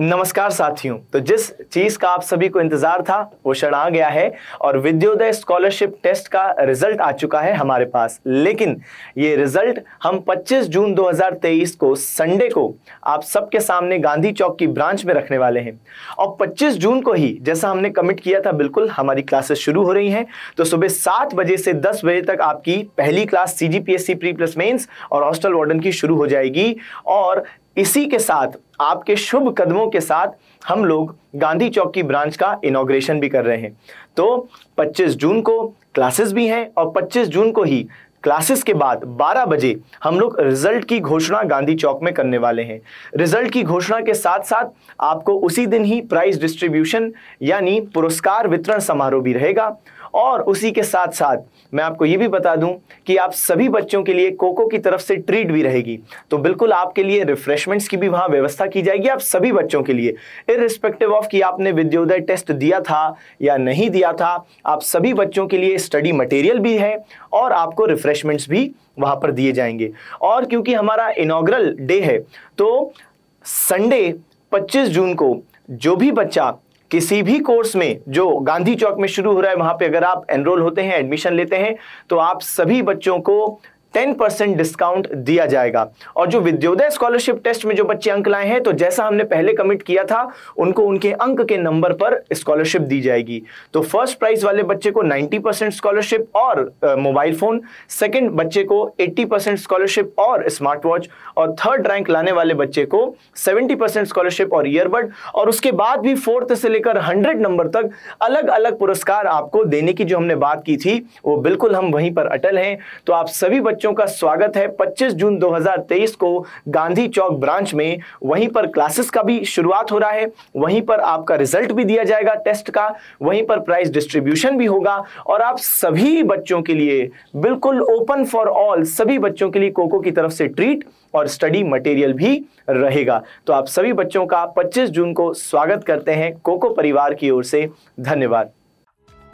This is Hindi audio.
नमस्कार साथियों तो जिस चीज का आप सभी को इंतजार था वो क्षण आ गया है और विद्योदय स्कॉलरशिप टेस्ट का रिजल्ट आ चुका है हमारे पास लेकिन ये रिजल्ट हम 25 जून 2023 को संडे को आप सबके सामने गांधी चौक की ब्रांच में रखने वाले हैं और 25 जून को ही जैसा हमने कमिट किया था बिल्कुल हमारी क्लासेस शुरू हो रही है तो सुबह सात बजे से दस बजे तक आपकी पहली class C G pre plus mains और हॉस्टल वार्डन की शुरू हो जाएगी और इसी के साथ आपके शुभ कदमों के साथ हम लोग गांधी चौक की ब्रांच का इनोग्रेशन भी कर रहे हैं तो 25 जून को क्लासेस भी हैं और 25 जून को ही क्लासेस के बाद 12 बजे हम लोग रिजल्ट की घोषणा गांधी चौक में करने वाले हैं रिजल्ट की घोषणा के साथ साथ आपको उसी दिन ही प्राइज डिस्ट्रीब्यूशन यानी पुरस्कार वितरण समारोह भी रहेगा और उसी के साथ साथ मैं आपको ये भी बता दूं कि आप सभी बच्चों के लिए कोको की तरफ से ट्रीट भी रहेगी तो बिल्कुल आपके लिए रिफ्रेशमेंट्स की भी वहाँ व्यवस्था की जाएगी आप सभी बच्चों के लिए इरिस्पेक्टिव ऑफ कि आपने विद्योदय टेस्ट दिया था या नहीं दिया था आप सभी बच्चों के लिए स्टडी मटेरियल भी है और आपको रिफ्रेशमेंट्स भी वहाँ पर दिए जाएंगे और क्योंकि हमारा इनाग्रल डे है तो संडे 25 जून को जो भी बच्चा किसी भी कोर्स में जो गांधी चौक में शुरू हो रहा है वहां पे अगर आप एनरोल होते हैं एडमिशन लेते हैं तो आप सभी बच्चों को टेन परसेंट डिस्काउंट दिया जाएगा और जो विद्योदय स्कॉलरशिप टेस्ट में जो बच्चे अंक लाए हैं तो जैसा हमने पहले कमिट किया था उनको उनके अंक के नंबर पर स्कॉलरशिप दी जाएगी तो फर्स्ट प्राइज वाले बच्चे को 90 स्कॉलरशिप और मोबाइल फोन सेकंड बच्चे को 80 स्कॉलरशिप और स्मार्ट वॉच और थर्ड रैंक लाने वाले बच्चे को सेवेंटी परसेंट स्कॉलरशिप और ईयरबड और उसके बाद भी फोर्थ से लेकर हंड्रेड नंबर तक अलग अलग पुरस्कार आपको देने की जो हमने बात की थी वो बिल्कुल हम वहीं पर अटल हैं तो आप सभी बच्चे बच्चों का स्वागत है 25 जून 2023 को गांधी चौक ब्रांच में वहीं पर क्लासेस का भी शुरुआत हो रहा है वहीं पर आपका रिजल्ट भी दिया जाएगा टेस्ट का वहीं पर प्राइस डिस्ट्रीब्यूशन भी होगा और आप सभी बच्चों के लिए बिल्कुल ओपन फॉर ऑल सभी बच्चों के लिए कोको की तरफ से ट्रीट और स्टडी मटेरियल भी रहेगा तो आप सभी बच्चों का पच्चीस जून को स्वागत करते हैं कोको परिवार की ओर से धन्यवाद